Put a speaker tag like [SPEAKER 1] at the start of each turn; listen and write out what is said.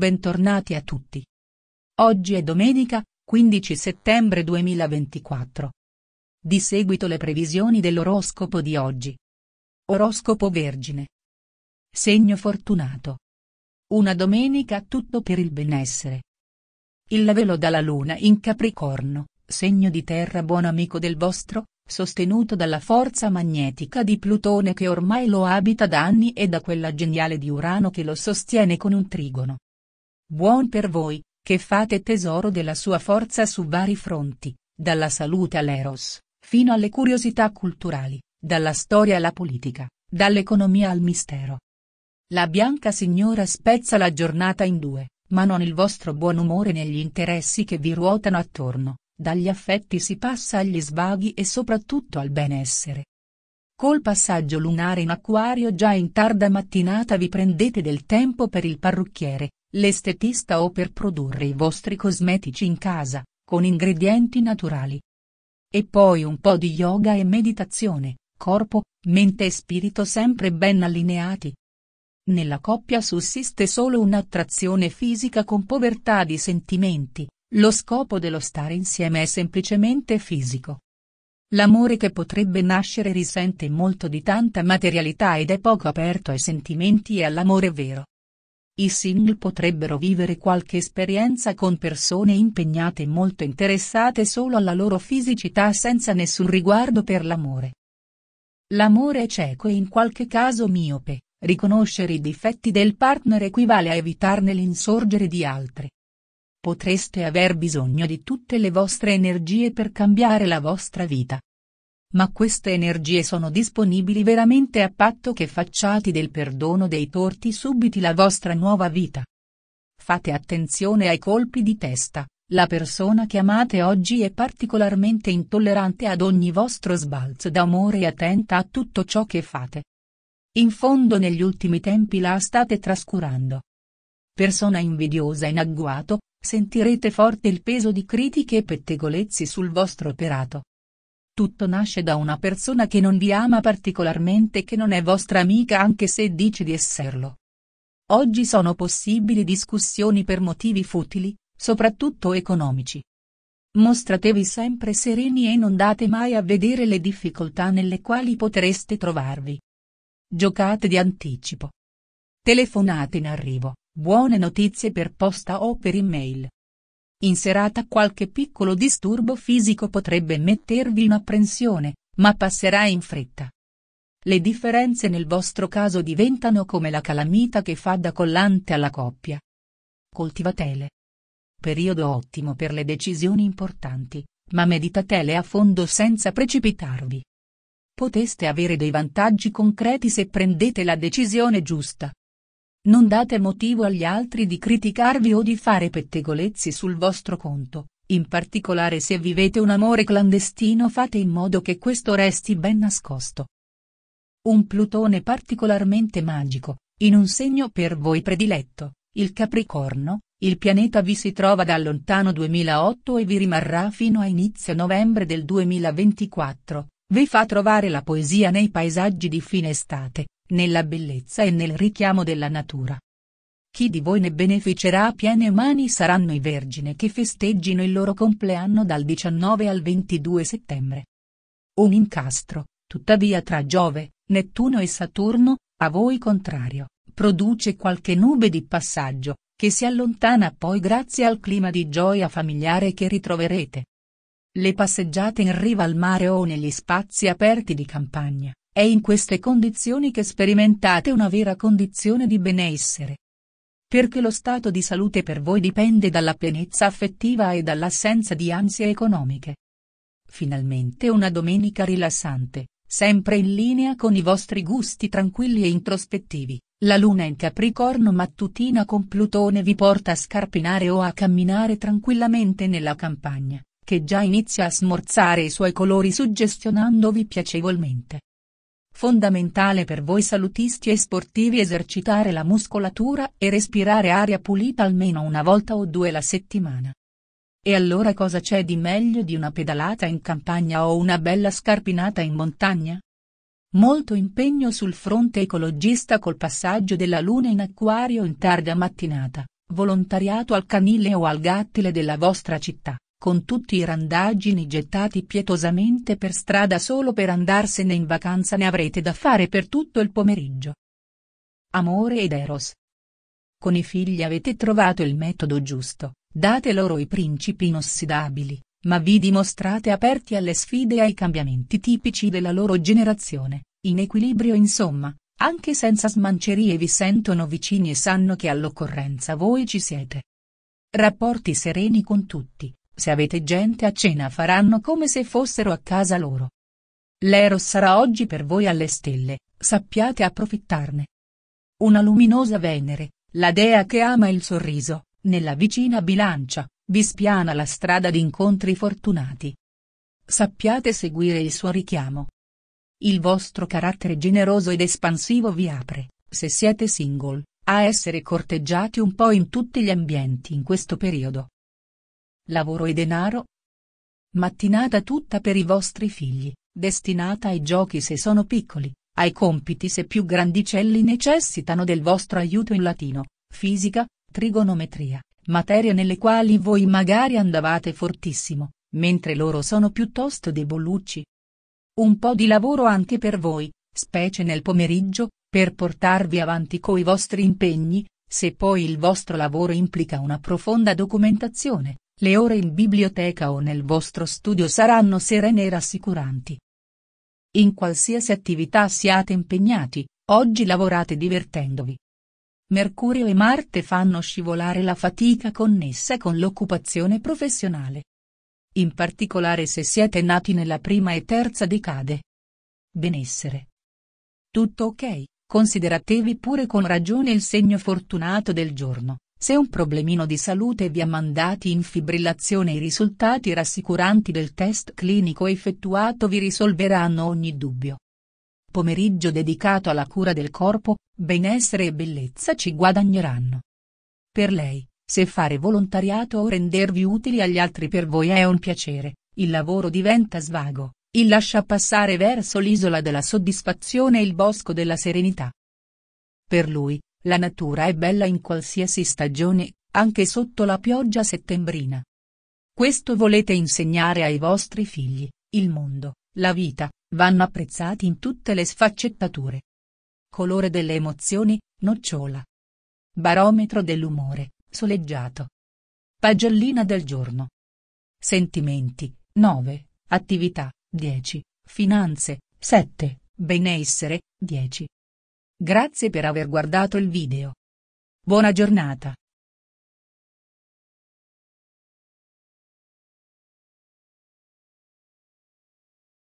[SPEAKER 1] Bentornati a tutti. Oggi è domenica, 15 settembre 2024. Di seguito le previsioni dell'oroscopo di oggi. Oroscopo Vergine. Segno fortunato. Una domenica tutto per il benessere. Il velo dalla luna in Capricorno, segno di terra buon amico del vostro, sostenuto dalla forza magnetica di Plutone che ormai lo abita da anni e da quella geniale di Urano che lo sostiene con un trigono. Buon per voi, che fate tesoro della sua forza su vari fronti, dalla salute all'eros, fino alle curiosità culturali, dalla storia alla politica, dall'economia al mistero. La bianca signora spezza la giornata in due, ma non il vostro buon umore negli interessi che vi ruotano attorno, dagli affetti si passa agli svaghi e soprattutto al benessere, Col passaggio lunare in acquario già in tarda mattinata vi prendete del tempo per il parrucchiere, l'estetista o per produrre i vostri cosmetici in casa, con ingredienti naturali. E poi un po' di yoga e meditazione, corpo, mente e spirito sempre ben allineati. Nella coppia sussiste solo un'attrazione fisica con povertà di sentimenti, lo scopo dello stare insieme è semplicemente fisico. L'amore che potrebbe nascere risente molto di tanta materialità ed è poco aperto ai sentimenti e all'amore vero. I single potrebbero vivere qualche esperienza con persone impegnate e molto interessate solo alla loro fisicità senza nessun riguardo per l'amore. L'amore è cieco e in qualche caso miope, riconoscere i difetti del partner equivale a evitarne l'insorgere di altri potreste aver bisogno di tutte le vostre energie per cambiare la vostra vita. Ma queste energie sono disponibili veramente a patto che facciate del perdono dei torti subiti la vostra nuova vita. Fate attenzione ai colpi di testa, la persona che amate oggi è particolarmente intollerante ad ogni vostro sbalzo d'amore e attenta a tutto ciò che fate. In fondo negli ultimi tempi la state trascurando. Persona invidiosa in agguato, sentirete forte il peso di critiche e pettegolezzi sul vostro operato. Tutto nasce da una persona che non vi ama particolarmente e che non è vostra amica anche se dice di esserlo. Oggi sono possibili discussioni per motivi futili, soprattutto economici. Mostratevi sempre sereni e non date mai a vedere le difficoltà nelle quali potreste trovarvi. Giocate di anticipo. Telefonate in arrivo, Buone notizie per posta o per email. In serata qualche piccolo disturbo fisico potrebbe mettervi in apprensione, ma passerà in fretta. Le differenze nel vostro caso diventano come la calamita che fa da collante alla coppia. Coltivatele. Periodo ottimo per le decisioni importanti, ma meditatele a fondo senza precipitarvi. Poteste avere dei vantaggi concreti se prendete la decisione giusta. Non date motivo agli altri di criticarvi o di fare pettegolezzi sul vostro conto, in particolare se vivete un amore clandestino fate in modo che questo resti ben nascosto. Un Plutone particolarmente magico, in un segno per voi prediletto, il Capricorno, il pianeta vi si trova da lontano 2008 e vi rimarrà fino a inizio novembre del 2024, vi fa trovare la poesia nei paesaggi di fine estate, nella bellezza e nel richiamo della natura. Chi di voi ne beneficerà a piene mani saranno i vergine che festeggino il loro compleanno dal 19 al 22 settembre. Un incastro, tuttavia tra Giove, Nettuno e Saturno, a voi contrario, produce qualche nube di passaggio, che si allontana poi grazie al clima di gioia familiare che ritroverete. Le passeggiate in riva al mare o negli spazi aperti di campagna, è in queste condizioni che sperimentate una vera condizione di benessere. Perché lo stato di salute per voi dipende dalla pienezza affettiva e dall'assenza di ansie economiche. Finalmente una domenica rilassante, sempre in linea con i vostri gusti tranquilli e introspettivi. La luna in capricorno mattutina con Plutone vi porta a scarpinare o a camminare tranquillamente nella campagna, che già inizia a smorzare i suoi colori suggestionandovi piacevolmente. Fondamentale per voi salutisti e sportivi esercitare la muscolatura e respirare aria pulita almeno una volta o due la settimana. E allora cosa c'è di meglio di una pedalata in campagna o una bella scarpinata in montagna? Molto impegno sul fronte ecologista col passaggio della luna in acquario in tarda mattinata, volontariato al canile o al gattile della vostra città, con tutti i randaggini gettati pietosamente per strada solo per andarsene in vacanza ne avrete da fare per tutto il pomeriggio. Amore ed Eros. Con i figli avete trovato il metodo giusto, date loro i principi inossidabili, ma vi dimostrate aperti alle sfide e ai cambiamenti tipici della loro generazione, in equilibrio insomma, anche senza smancerie vi sentono vicini e sanno che all'occorrenza voi ci siete. Rapporti sereni con tutti, se avete gente a cena faranno come se fossero a casa loro. L'Eros sarà oggi per voi alle stelle, sappiate approfittarne. Una luminosa Venere, la dea che ama il sorriso, nella vicina bilancia, vi spiana la strada di incontri fortunati. Sappiate seguire il suo richiamo. Il vostro carattere generoso ed espansivo vi apre, se siete single, a essere corteggiati un po' in tutti gli ambienti in questo periodo lavoro e denaro? Mattinata tutta per i vostri figli, destinata ai giochi se sono piccoli, ai compiti se più grandicelli necessitano del vostro aiuto in latino, fisica, trigonometria, materie nelle quali voi magari andavate fortissimo, mentre loro sono piuttosto debolucci. Un po' di lavoro anche per voi, specie nel pomeriggio, per portarvi avanti coi vostri impegni, se poi il vostro lavoro implica una profonda documentazione, le ore in biblioteca o nel vostro studio saranno serene e rassicuranti. In qualsiasi attività siate impegnati, oggi lavorate divertendovi. Mercurio e Marte fanno scivolare la fatica connessa con l'occupazione professionale. In particolare se siete nati nella prima e terza decade. Benessere. Tutto ok, consideratevi pure con ragione il segno fortunato del giorno, se un problemino di salute vi ha mandati in fibrillazione i risultati rassicuranti del test clinico effettuato vi risolveranno ogni dubbio. Pomeriggio dedicato alla cura del corpo, benessere e bellezza ci guadagneranno. Per lei, se fare volontariato o rendervi utili agli altri per voi è un piacere, il lavoro diventa svago, il lascia passare verso l'isola della soddisfazione e il bosco della serenità. Per lui, la natura è bella in qualsiasi stagione, anche sotto la pioggia settembrina. Questo volete insegnare ai vostri figli, il mondo, la vita, vanno apprezzati in tutte le sfaccettature. Colore delle emozioni, nocciola. Barometro dell'umore, soleggiato. Pagellina del giorno. Sentimenti, 9, attività, 10, finanze, 7, benessere, 10, Grazie per aver guardato il video. Buona giornata.